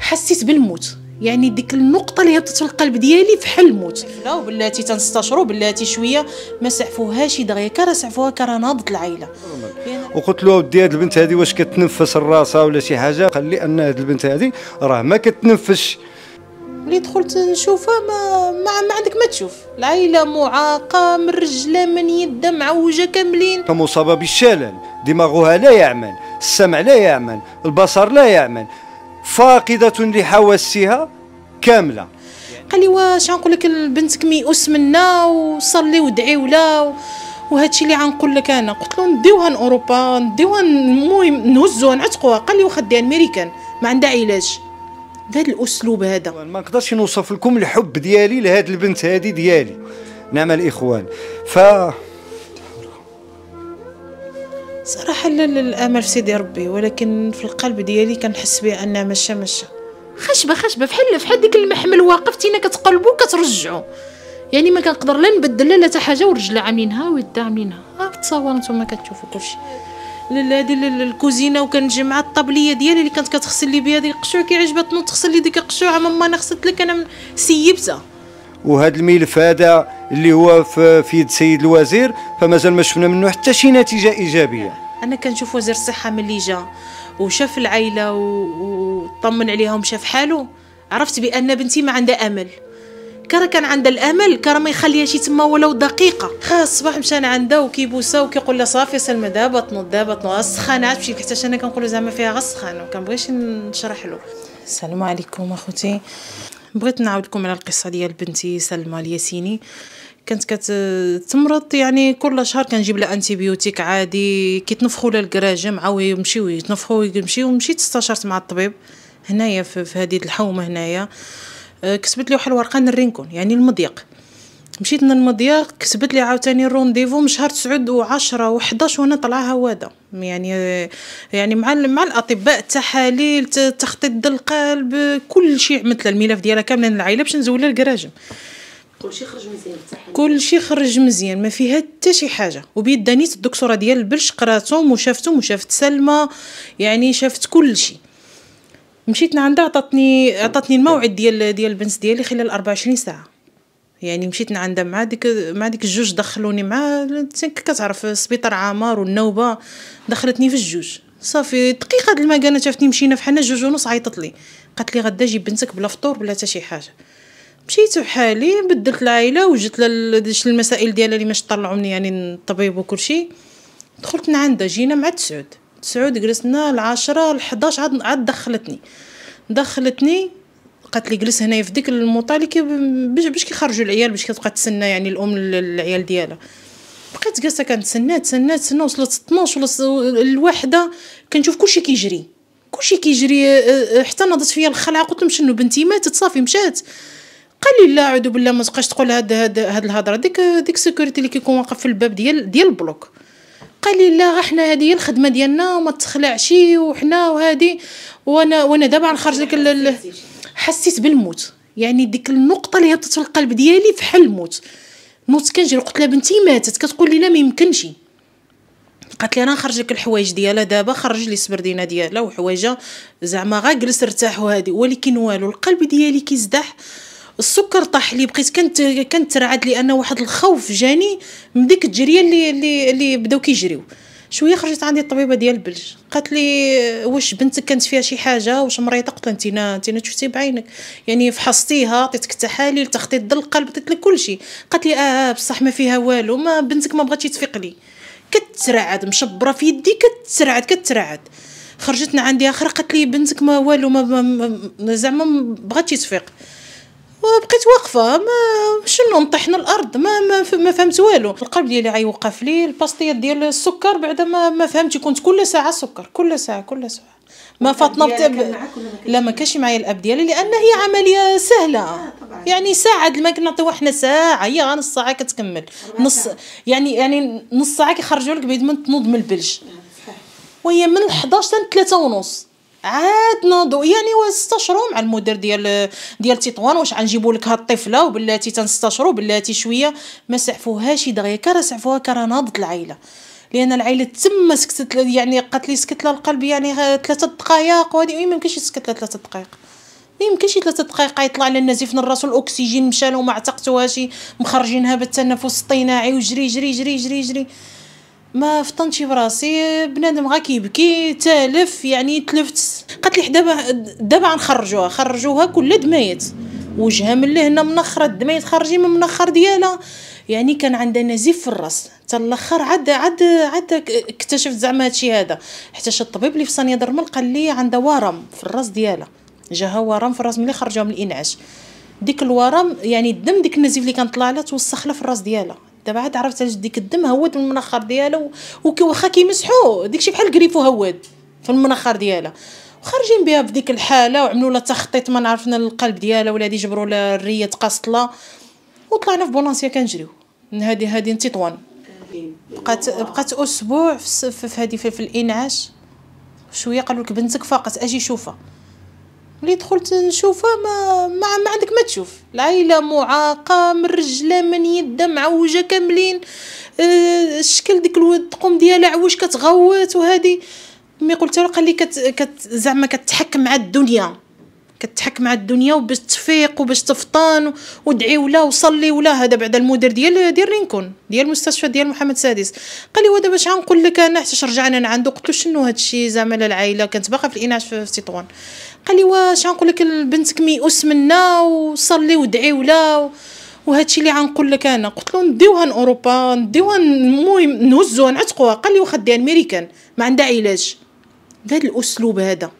حسيت بالموت يعني ديك النقطه اللي هبطت في القلب ديالي فحال الموت لا وبلاتي تنستشرو بلاتي شويه ما سعفوهاش دغيا كره سعفوها كره ناضت العائله وقلت له ودي هاد البنت هادي واش كتنفس الراسه ولا شي حاجه قال لي ان هاد البنت هادي راه ما كتنفسش ملي دخلت نشوفها ما, ما, ما عندك ما تشوف العائله معاقه من رجله من يده معوجه كاملين مصابه بالشلل دماغها لا يعمل السمع لا يعمل البصر لا يعمل فاقده لحواسها كامله قال لي واش غنقول لك بنتك ميؤوس منا وصلي ولا وهذا وهادشي اللي غنقول لك انا قلت له نديوها لاوروبا نديوها المهم نهزوها نعتقوها قال لي واخا ديال امريكان ما عندها علاج بهذا الاسلوب هذا ما نقدرش نوصف لكم الحب ديالي لهذه البنت هذه ديالي نعم الاخوان ف صراحة لا الأمل في سيدي ربي ولكن في القلب ديالي كنحس بها أنها مشا مشا خشبة خشبة فحال فحال ديك المحمل واقف تينا كتقلبو كترجعو يعني ما كنقدر لا نبدل لا حتى حاجة ورجله عاملينها ويدها عاملينها تصور نتوما كتشوفوا كلشي هذه الكوزينه وكنجي مع الطبليه ديالي اللي كانت كتغسل لي بها هذه القشوع كيعجبها تنوض تغسل لي ديك القشوعه ماما انا غسلت لك انا سيبتها وهذا الملف هذا اللي هو في, في يد السيد الوزير فمازال ما شفنا منه حتى شي نتيجه ايجابيه انا كنشوف وزير الصحه ملي جا وشاف العائله وطمن عليهم شاف حاله عرفت بان بنتي ما عندها امل كرا كان عندها الامل كرا ما شي تما ولو دقيقه خاص الصباح مشى عندها وكيبوسها وكيقول لها صافي سلمى دابا تنوض دابا تنوض السخانات مشي حتى انا كنقول زعما فيها غير السخان وما كنبغيش نشرح له السلام عليكم اخوتي بغيت نعاودكم على القصه ديال بنتي سلمى الياسيني كانت كتمرض يعني كل شهر كنجيب لها انتيبيوتيك عادي كيتنفخوا لها الكراجه معاو يمشيو يتنفخوا ويمشيو ومشيت استشرت مع الطبيب هنايا في هذه الحومه هنايا آه، كتبت لي واحد الورقه نرينكون يعني المضيق مشيت للمضيق كتبت لي عاوتاني الرونديفو من شهر 9 و10 و11 وانا طالعه هواده يعني آه، يعني مع مع الاطباء التحاليل تخطيط القلب كل شيء عملت الملف ديالها كامله للعائله باش نزولها كل شيء خرج مزيان كلشي خرج مزيان ما فيها حتى شي حاجه وبيد دانيت الدكتوره ديال البلش قراتهم وشافتهم وشافت سلمى يعني شافت كلشي مشيت لعندها عطاتني عطاتني الموعد ديال ديال البنت ديالي خلال 24 ساعه يعني مشيت لعندها مع ديك مع ديك الجوج دخلوني مع كتعرف سبيطار عامر والنوبه دخلتني في الجوج صافي دقيقه ما المكانه شافتني مشينا فحنا جوج ونص عيطت لي قالت لي غدا جيب بنتك بلا فطور بلا حتى شي حاجه مشيت بحالي بدلت العائله وجدت المسائل ديالها اللي ماش طلعوني يعني الطبيب وكلشي دخلت لعندها جينا مع تسعود سعود جلسنا العشرة الحداش عاد عاد دخلتني دخلتني قالت لي جلس هنايا في ديك الموطه باش باش كيخرجوا العيال باش كتبقى تسنى يعني الام للعيال ديالها بقيت جالسه كنتسنى تسنى تسنى وصلت 12 ولا الواحده كنشوف كلشي كيجري كلشي كيجري آه، آه، حتى نضت فيا الخلعه قلت لهم شنو بنتي ماتت صافي مشات قال لي لا اعوذ بالله ما تبقاش تقول هاد هاد هاد الهضره ديك ديك السيكوريتي اللي كيكون واقف في الباب ديال ديال البلوك قال لي لا احنا هذه هي الخدمه ديالنا وما تخلعش وحنا وهذه وانا وانا دابا غنخرج لك حسيت بالموت يعني ديك النقطه اللي هبطت في القلب ديالي فحال الموت نوت كنجي قلت لها بنتي ماتت كتقول لي لا ما يمكنش قالت لي انا نخرج لك الحوايج ديالها دابا خرج لي السبردينه ديالها وحوايجها زعما غا جلس ارتاح وهادي ولكن والو القلب ديالي كيزدح السكر طاح لي بقيت كنت كنترعد لان واحد الخوف جاني من ديك التجريه اللي اللي, اللي بداو كيجريو شويه خرجت عندي الطبيبه ديال بلج قالت لي واش بنتك كانت فيها شي حاجه واش مريضه قلت لها انت انت شفتي بعينك يعني فحصتيها عطيتك التحاليل تخطيط ضل القلب عطيت لك كلشي قالت لي آه،, اه بصح ما فيها والو ما بنتك ما بغاتش تفيق لي كترعد مشبره في يدي كترعد كترعد خرجتنا عندي اخر قالت لي بنتك ما والو ما زعما بغاتش تفيق وبقيت واقفه ما شنو نطحن الارض ما ما, ما فهمت والو القلب ديالي عيوقف لي الباستيات ديال السكر بعد ما ما فهمت كنت كل ساعه سكر كل ساعه كل ساعه ما فاطمه بتب... لا ما كانش معايا الاب ديالي لان هي عمليه سهله آه يعني ساعه ما كنعطيوها حنا ساعه هي نص ساعه كتكمل نص يعني يعني نص ساعه كيخرجوا لك بيد ما تنوض من البلج آه، وهي من 11 حتى 3 ونص عاد ناضو يعني واستشروا مع المدير ديال ديال تطوان واش غنجيبوا لك هاد الطفله وبلاتي تنستشروا بلاتي شويه ما سعفوهاش دغيا كرا سعفوها كرا ناضت العائله لان العائله تما سكتت يعني قالت لي سكت لها القلب يعني ثلاثه دقائق وهادي ما يمكنش يسكت لها ثلاثه دقائق ما يمكنش ثلاثه دقائق يطلع لنا النزيف من راسو الاكسجين مشى له ما اعتقتوهاش مخرجينها بالتنفس الصناعي وجري جري جري جري جري, جري. ما فطنتش براسي بنادم غا كيبكي تالف يعني تلفت قالت لي دابا دابا غنخرجوها خرجوها كلها دمايت وجهها من لهنا منخرة دميت خرجي من منخر ديالها يعني كان عندها نزيف في الراس حتى الاخر عاد عاد عاد اكتشفت زعما هادشي هذا حتى الطبيب اللي في صنيا درمل قال لي عندها ورم في الراس ديالها جاها ورم في الراس ملي خرجوها من الانعاش ديك الورم يعني الدم ديك النزيف اللي كان طلع لها توسخ لها في الراس ديالها دابا عاد عرفت علاش ديك الدم هود من المنخر ديالها واخا كيمسحوه داكشي بحال كريفو هود في المنخر ديالها وخارجين بها في ديك الحاله وعملوا لها تخطيط ما عرفنا القلب ديالها ولا هادي جبروا لها الريه تقاصط لها وطلعنا في بولنسيا كنجريو من هادي هادي تطوان بقات بقات اسبوع في هادي في, في الانعاش شويه قالوا لك بنتك فاقت اجي شوفها ملي دخلت نشوفها ما, ما ما عندك ما تشوف العائله معاقه من رجله من يده معوجه كاملين أه الشكل ديك تقوم ديالها عوج كتغوت وهذه مي قلت له قال لي كت, كت زعما كتحكم مع الدنيا كتحك مع الدنيا وباش تفيق وباش تفطن ودعي ولا وصلي ولا هذا بعد المدير ديال ديال رينكون ديال المستشفى ديال محمد السادس قال لي ودابا شحال نقول لك انا حتى رجعنا عنده قلت له شنو الشيء زعما العائله كانت باقا في الاناش في تطوان قال لي واش غنقول لك بنتك ميؤوس منا وصلي ودعيو ولا وهادشي اللي غنقول لك انا قلت له نديوها لاوروبا نديوها المهم نهزوها نعتقوها قال لي واخا ديها الميريكان ما عندها علاج بهذا الاسلوب هذا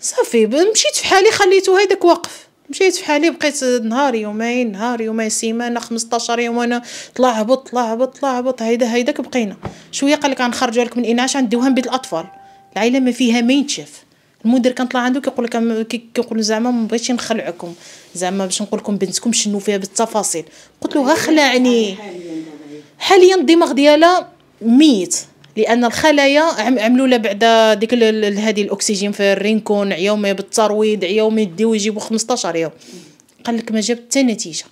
صافي مشيت في حالي خليته هذاك واقف مشيت في حالي بقيت نهار يومين نهار يومين سيمانه 15 يوم وانا طلع هبط طلع هبط طلع هبط هيدا هيداك بقينا شويه قال لك غنخرجوا لك من انعاش غنديوها من بيت الاطفال العائله ما فيها ما يتشاف المدير كنطلع عنده كيقول لك كيقول زعما ما بغيتش نخلعكم زعما باش نقول لكم بنتكم شنو فيها بالتفاصيل قلت له خلعني حاليا الدماغ ديالها ميت لان الخلايا عملوا لها بعد ديك هذه الاكسجين في الرينكون عياو بالترويض عياو يديو يجيبو 15 يوم قال لك ما جاب حتى نتيجه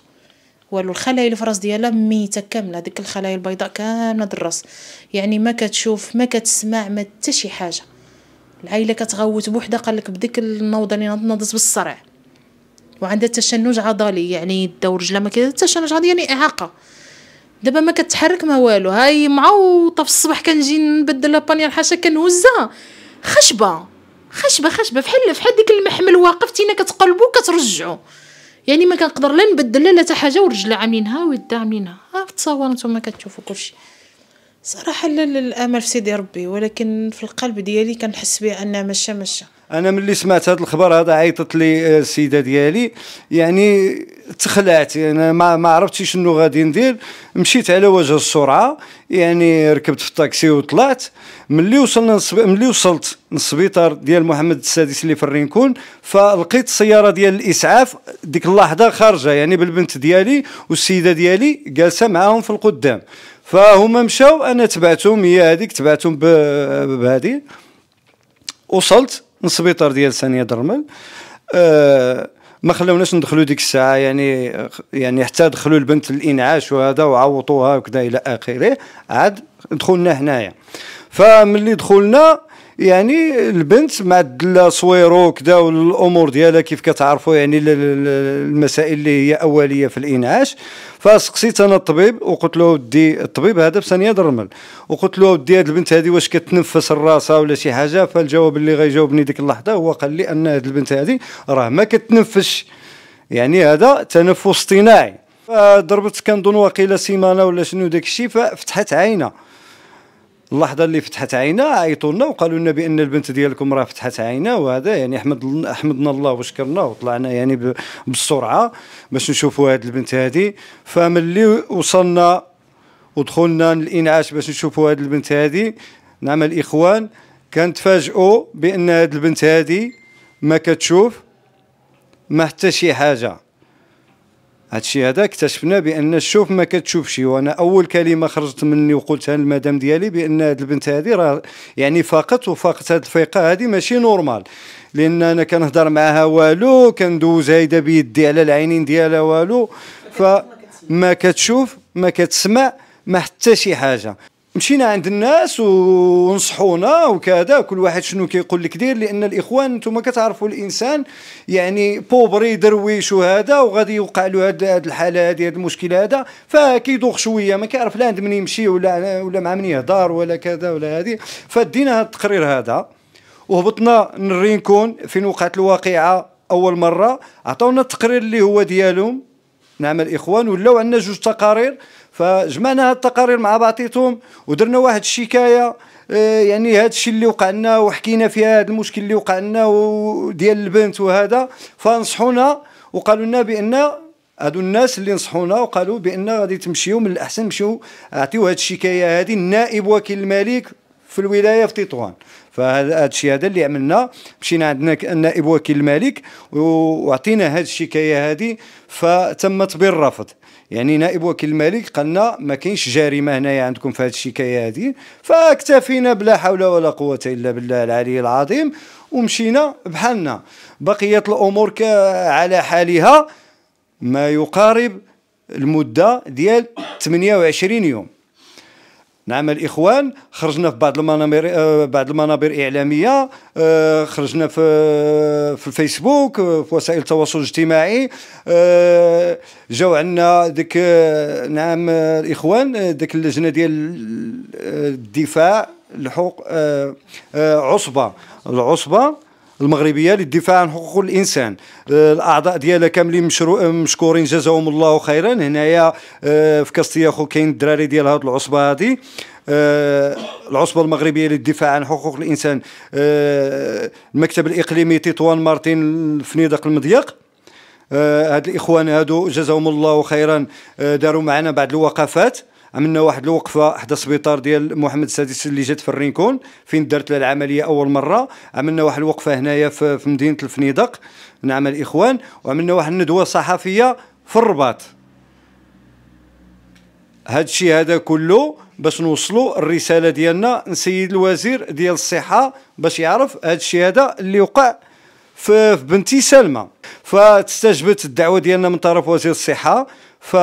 والو الخلايا اللي في الراس ديالها ميته كامله ديك الخلايا البيضاء كامله الراس يعني ما كتشوف ما كتسمع ما حتى شي حاجه العائله كتغوت بوحده قال لك بديك النوضه اللي نضت بالصرع وعندها تشنج عضلي يعني يدا ورجلها ما كده تشنج عضلي يعني اعاقه دابا ما كتحرك ما والو هاي معوطه في الصباح كنجي نبدل لابانيا الحاشا كنهزها خشبه خشبه خشبه فحال فحال ديك المحمل واقف تينا كتقلبو كترجعو يعني ما كنقدر لا نبدل لا حتى حاجه ورجلها عاملينها ويدها عاملينها ها في نتوما كتشوفوا كلشي صراحه لا الامل في سيدي ربي ولكن في القلب ديالي كنحس به انها مشى مشى انا ملي سمعت هذا الخبر هذا عيطت لي آه، السيده ديالي يعني تخلعت يعني ما ما عرفتش شنو غادي ندير مشيت على وجه السرعه يعني ركبت في الطاكسي وطلعت ملي وصلنا ملي وصلت للسبيطار ديال محمد السادس اللي في الرينكون فلقيت السياره ديال الاسعاف ديك اللحظه خارجه يعني بالبنت ديالي والسيده ديالي جالسه معاهم في القدام فهما مشاو انا تبعتهم هي هذيك تبعتهم بهذه وصلت السبيطار ديال ثانيه درمل أه ما خلوناش ندخلوا ديك الساعه يعني يعني حتى دخلوا البنت الانعاش وهذا وعوطوها وكذا الى اخره عاد دخلنا هنايا فملي دخلنا يعني البنت مع الدله صويرو كذا والامور ديالها كيف كتعرفوا يعني المسائل اللي هي اوليه في الانعاش فسقسيت انا الطبيب وقلت له ودي الطبيب هذا بثانيه الرمل وقلت له ودي هذه البنت هذه واش كتنفس الراسه ولا شي حاجه فالجواب اللي غيجاوبني ديك اللحظه هو قال لي ان هذه البنت هذه راه ما كتنفسش يعني هذا تنفس اصطناعي فضربت كنظن واقيلا سيمانه ولا شنو داك الشيء ففتحت عينها اللحظه اللي فتحت عينها عيطوا لنا وقالوا لنا بان البنت ديالكم راه فتحت عينها وهذا يعني حمد حمدنا الله وشكرنا وطلعنا يعني بالسرعه باش نشوفوا هذه البنت هذه فملي وصلنا ودخلنا للانعاش باش نشوفوا هذه البنت هذه نعم الاخوان تفاجؤوا بان هذه البنت هذه ما كتشوف ما حتى شي حاجه هادشي هذا اكتشفنا بان الشوف ما كتشوفش وانا اول كلمه خرجت مني وقلتها للمدام ديالي بان هاد البنت هادي راه يعني فاقت وفاقت هاد الفيقه هادي ماشي نورمال لان انا كنهضر معاها والو كندوز هايده بيدي على العينين ديالها والو فما كتشوف ما كتسمع ما حتى شي حاجه مشينا عند الناس ونصحونا وكذا كل واحد شنو كيقول لك دير لان الاخوان انتم كتعرفوا الانسان يعني بوبري درويش وهذا وغادي يوقع له هذه الحاله هذه هذا المشكله هذا فكيدوخ شويه ما كيعرف لا عند من يمشي ولا ولا مع من يهضر ولا كذا ولا هذه فدينا هذا التقرير هذا وهبطنا نرينكون فين وقعت الواقعه اول مره عطاونا التقرير اللي هو ديالهم نعم الاخوان ولاو عندنا جوج تقارير فجمعنا هاد التقارير مع بعضيتهم ودرنا واحد الشكايه آه، يعني هذا الشيء اللي وقع لنا وحكينا في هذا المشكل اللي وقع لنا ديال البنت وهذا فنصحونا وقالوا لنا بان هادو الناس اللي نصحونا وقالوا بان غادي تمشيو من الاحسن مشيو اعطيو هاد الشكايه هذه النائب وكيل الملك في الولايه في تطوان فهذا الشيء هذا اللي عملنا مشينا عندنا النائب وكيل الملك وعطينا هذه الشكايه هذه فتم بالرفض الرفض يعني نائب وكيل الملك قالنا ما كاينش جريمه هنايا عندكم في هذه الشكايه هذه فاكتفينا بلا حول ولا قوه الا بالله العلي العظيم ومشينا بحالنا بقيت الامور على حالها ما يقارب المده ديال 28 يوم نعم الاخوان خرجنا في بعض المنابر آه، بعض المنابر اعلاميه آه، خرجنا في آه، في الفيسبوك في وسائل التواصل الاجتماعي جاو عندنا ديك نعم الاخوان ديك اللجنه ديال الدفاع الحقوق عصبه العصبه المغربيه للدفاع عن حقوق الانسان آه، الاعضاء ديالها كاملين آه، مشكورين جزاهم الله خيرا هنايا آه، في خو كاين الدراري ديال هذه العصبه هذه آه العصبة المغربية للدفاع عن حقوق الإنسان آه المكتب الإقليمي تطوان مارتين فنيدق المضيق هاد آه الإخوان هادو جزاهم الله خيرا داروا معنا بعض الوقفات عملنا واحد الوقفه حدا السبيطار ديال محمد السادس اللي جات في الرينكون فين درت لها العمليه اول مره عملنا واحد الوقفه هنايا في مدينه الفنيدق نعم الاخوان وعملنا واحد الندوه صحفيه في الرباط هاد الشيء هذا كله باش نوصلوا الرساله ديالنا لسيد الوزير ديال الصحه باش يعرف هاد الشيء هذا اللي وقع في بنتي سلمى فتستجبت الدعوه ديالنا من طرف وزير الصحه ف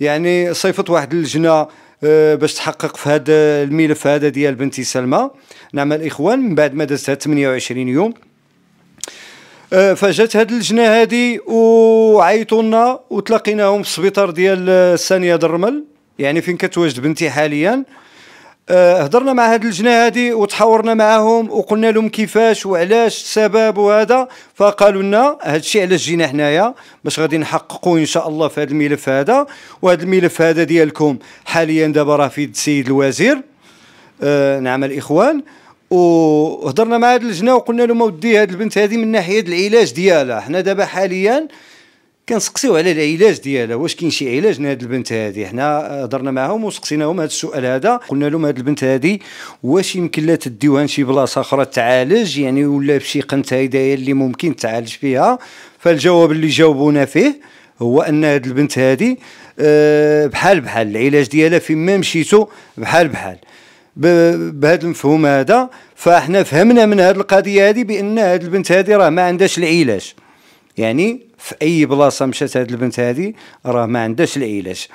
يعني صيفط واحد اللجنه آه، باش تحقق في هذا آه، الملف هذا ديال بنتي سلمى نعم الاخوان من بعد ما دازتها 28 يوم آه، فجات هاد اللجنه هادي وعيطوا لنا وتلاقيناهم في السبيطار ديال الثانيه درمل يعني فين كتواجد بنتي حاليا آه، هضرنا مع هاد اللجنه هادي وتحاورنا معاهم وقلنا لهم كيفاش وعلاش السبب وهذا فقالوا لنا هاد الشيء علاش جينا حنايا باش غادي نحققوا ان شاء الله في هذا الملف هذا وهذا الملف هذا ديالكم حاليا دابا راه في يد السيد الوزير آه نعم الاخوان وهضرنا مع هاد اللجنه وقلنا لهم اودي هاد البنت هذه من ناحيه العلاج ديالها حنا دابا حاليا كنسقسيو على العلاج ديالها واش كاين شي علاج لهاد البنت هادي حنا هضرنا معاهم وسقسيناهم هذا السؤال هذا قلنا لهم هاد البنت هادي واش يمكن لها تديوها لشي بلاصه اخرى تعالج يعني ولا بشي قنته هدايا اللي ممكن تعالج فيها فالجواب اللي جاوبونا فيه هو ان هاد البنت هادي آه، بحال بحال العلاج ديالها فيما مشيتو بحال بحال بهذا المفهوم هذا فاحنا فهمنا من هذه القضيه هذه بان هذه البنت هذه راه ما عندهاش العلاج يعني في اي بلاصه مشات هذه البنت هذه راه ما عندهاش العلاج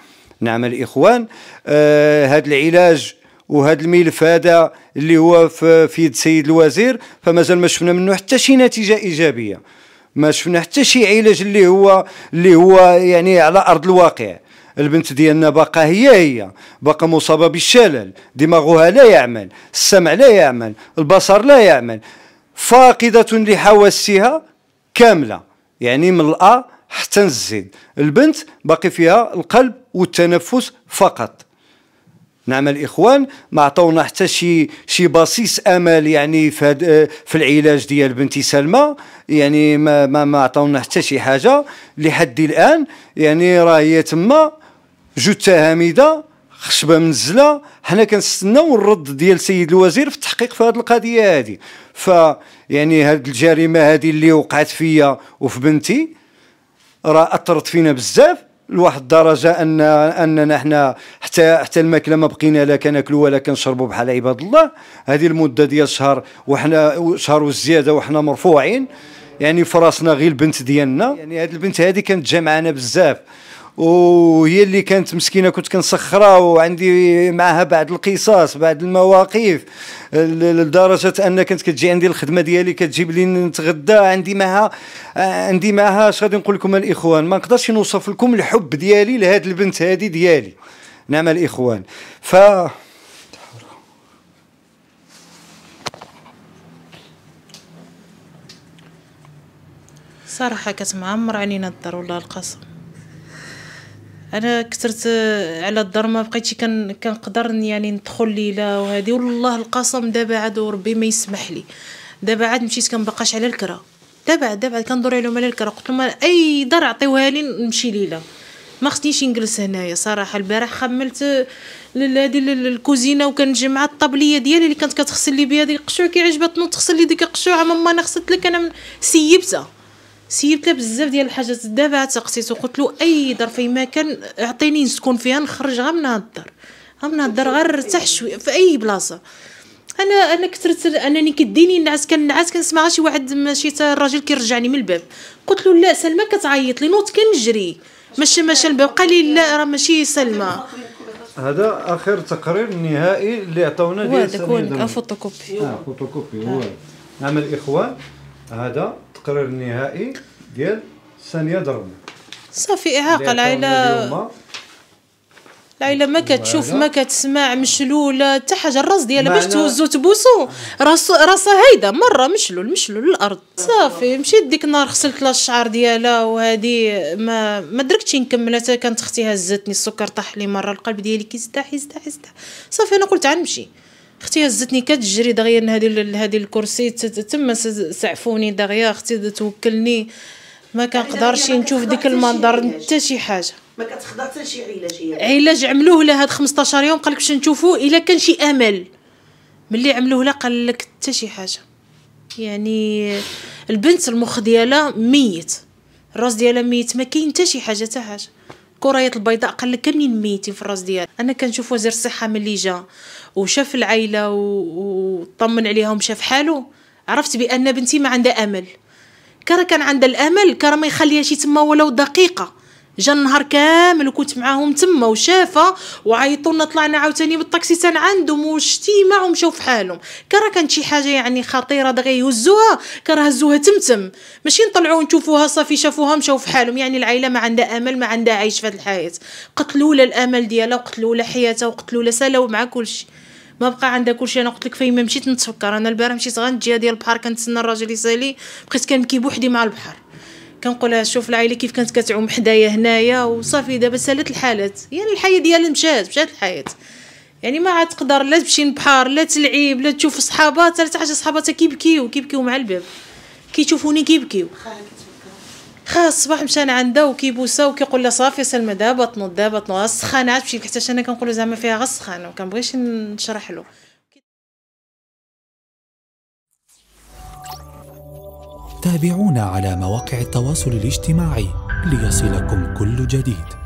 نعم الاخوان آه هذا العلاج وهذا الملف هذا اللي هو في, يد السيد الوزير فمازال ما شفنا منه حتى شي نتيجه ايجابيه ما شفنا حتى شي علاج اللي هو اللي هو يعني على ارض الواقع البنت ديالنا باقا هي هي باقا مصابه بالشلل دماغها لا يعمل السمع لا يعمل البصر لا يعمل فاقده لحواسها كامله يعني من الأ حتى الزيد البنت باقي فيها القلب والتنفس فقط نعم الاخوان ما عطونا حتى شي شي باسيس امل يعني في في العلاج ديال بنتي سلمى يعني ما ما, ما عطونا حتى شي حاجه لحد الان يعني راه هي تما جثه هامده خشبه منزله حنا كنستناو الرد ديال السيد الوزير في التحقيق في هذه القضيه هذه ف يعني هذه الجريمه هذه اللي وقعت فيا وفي بنتي راه اثرت فينا بزاف لواحد الدرجه ان اننا حنا حتى حتى الماكله ما بقينا لا كناكلوا ولا كنشربوا بحال عباد الله هذه المده ديال شهر وحنا شهر وزياده وحنا مرفوعين يعني فراسنا غير البنت ديالنا يعني هذه البنت هذه كانت جا بزاف وهي اللي كانت مسكينه كنت كنسخرها وعندي معها بعض القصص بعض المواقف لدرجه ان كانت كتجي عندي الخدمه ديالي كتجيب لي نتغدى عندي معها عندي معها اش غادي نقول لكم الاخوان ما نقدرش نوصف لكم الحب ديالي لهذه البنت هذه ديالي نعم الاخوان ف صراحه كتمعمر علينا الدار والله القسم انا كثرت آه، على الدار ما بقيتش كنقدر يعني ندخل ليله وهذه والله القسم دابا عاد وربي ما يسمح لي دابا عاد مشيت كنبقاش على الكرا دابا دابا كندور عليهم على الكرا قلت لهم اي دار عطيوها لي نمشي ليله ما خصنيش نجلس هنايا صراحه البارح خملت آه، لهادي الكوزينه وكنجمع الطابليه ديالي اللي كانت كتغسل لي بها ديك القشوع كيعجبها تنوض تغسل لي ديك القشوع ماما انا غسلت لك انا سيبتها سيبت له بزاف ديال الحاجات دابا تقسيت قلت له اي ظرفيه ما كان اعطيني نسكن فيها نخرج غير من هاد الدار غير من هاد الدار غير نرتاح شويه في اي بلاصه انا انا كثرت انني كديني كان كنعس كنسمع شي واحد ماشي حتى الراجل كيرجعني من الباب قلت له لا سلمى كتعيط لي نوض كنجري ماشي ماشي الباب قال لي لا راه ماشي سلمى هذا اخر تقرير نهائي اللي عطاونا ديال هذاك هو فوتوكوبي اه فوتوكوبي هو عمل اخوان هذا التقرير النهائي ديال سانيا ضربنا صافي اعاقه العائله العائله ما كتشوف ما كتسمع مشلوله حتى حاجه الراس ديالها باش تهزو تبوسو راس راسها هايده مره مشلول مشلول للارض صافي مشيت ديك النهار غسلت لها الشعر ديالها وهادي ما ما دركتش نكمل حتى كانت اختي هزتني السكر طاح لي مره القلب ديالي كيزدح يزدح يزدح صافي انا قلت غنمشي اختي هزتني كتجري دغيا لهادي لهادي الكرسي تما سعفوني دغيا اختي توكلني ما كنقدرش نشوف ديك المنظر حتى شي حاجه ما كتخضع حتى شي علاج علاج عملوه لها هاد 15 يوم قال لك باش نشوفو الا كان شي امل ملي عملوه لها قال لك حتى شي حاجه يعني البنت المخ ديالها ميت الراس ديالها ميت ما كاين حتى شي حاجه حتى حاجه الكريات البيضاء قال لك كاملين ميتين في الراس ديالي انا كنشوف وزير الصحه ملي جا وشاف العائله وطمن عليهم شاف حاله عرفت بان بنتي ما عندها امل كرا كان عندها الامل كرا ما شي تما ولو دقيقه جا النهار كامل وكنت معاهم تما وشافه وعيطوا لنا طلعنا عاوتاني بالطاكسي تان عندهم والشتيمه ومشاو في حالهم كرا كانت شي حاجه يعني خطيره دغيا يهزوها كرا هزوها تمتم ماشي نطلعوا نشوفوها صافي شافوها مشاو في حالهم يعني العائله ما عندها امل ما عندها عيش في هذه الحياه قتلوا لها الامل ديالها وقتلوا لها حياتها وقتلوا لها سلاو مع كلشي ما بقى عندها كلشي انا قلت لك فين ما مشيت نتفكر انا البارح مشيت غنجي ديال البحر كنتسنى الراجل يسالي بقيت كنبكي بوحدي مع البحر كنقول لها شوف العائله كيف كانت كتعوم حدايا هنايا وصافي دابا سالت الحالات يعني الحياه ديالها مشات مشات الحياه يعني ما عاد تقدر لا تمشي للبحر لا تلعب لا تشوف صحاباتها حتى حاجه صحاباتها كيبكيو كيبكيو مع الباب كيشوفوني كيبكيو خا الصباح مشى عندها وكيبوسها وكيقول لها صافي سلمى دابا تنوض دابا تنوض السخانه عاد مشيت حتى انا كنقول زعما فيها غير السخانه وكنبغيش نشرح له تابعونا على مواقع التواصل الاجتماعي ليصلكم كل جديد